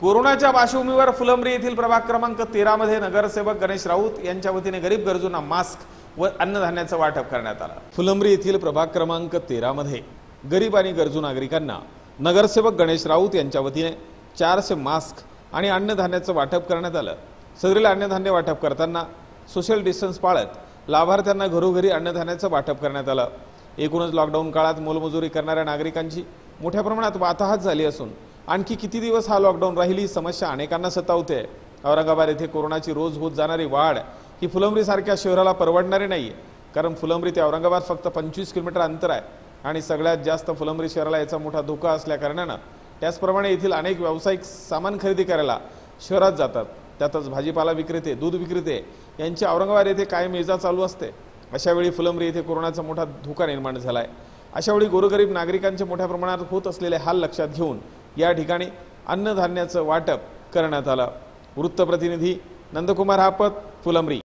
कोरोनाच्या पार्श्वभूमीवर फुलंब्री येथील प्रभाग क्रमांक तेरामध्ये नगरसेवक गणेश राऊत यांच्या वतीने गरीब गरजूंना मास्क व अन्नधान्याचं वाटप करण्यात आलं फुलंब्री येथील प्रभाग क्रमांक तेरामध्ये गरीब आणि गरजू नागरिकांना नगरसेवक गणेश राऊत यांच्या वतीने चारशे मास्क आणि अन्नधान्याचं वाटप करण्यात आलं सगळीला अन्नधान्य वाटप करताना सोशल डिस्टन्स पाळत लाभार्थ्यांना घरोघरी अन्नधान्याचं वाटप करण्यात आलं एकूणच लॉकडाऊन काळात मोलमजुरी करणाऱ्या नागरिकांची मोठ्या प्रमाणात वाताहात झाली असून आणखी किती दिवस हा लॉकडाऊन राहील ही समस्या अनेकांना सतावते औरंगाबाद येथे कोरोनाची रोज होत जाणारी वाढ ही फुलंब्रीसारख्या शहराला परवडणारी नाही कारण फुलंबरी ते औरंगाबाद फक्त पंचवीस किलोमीटर अंतर आहे आणि सगळ्यात जास्त फुलंबरी शहराला याचा मोठा धोका असल्याकारणानं त्याचप्रमाणे येथील अनेक व्यावसायिक सामान खरेदी करायला शहरात जातात त्यातच भाजीपाला विक्रेते दूध विक्रेते यांची औरंगाबाद येथे कायम येजा चालू असते अशावेळी फुलंबरी येथे कोरोनाचा मोठा धोका निर्माण झाला आहे अशावेळी गोरगरीब नागरिकांचे मोठ्या प्रमाणात होत असलेले हाल लक्षात घेऊन या ठिकाणी अन्नधान्याचं वाटप करण्यात आलं वृत्तप्रतिनिधी नंदकुमार हापत फुलंब्री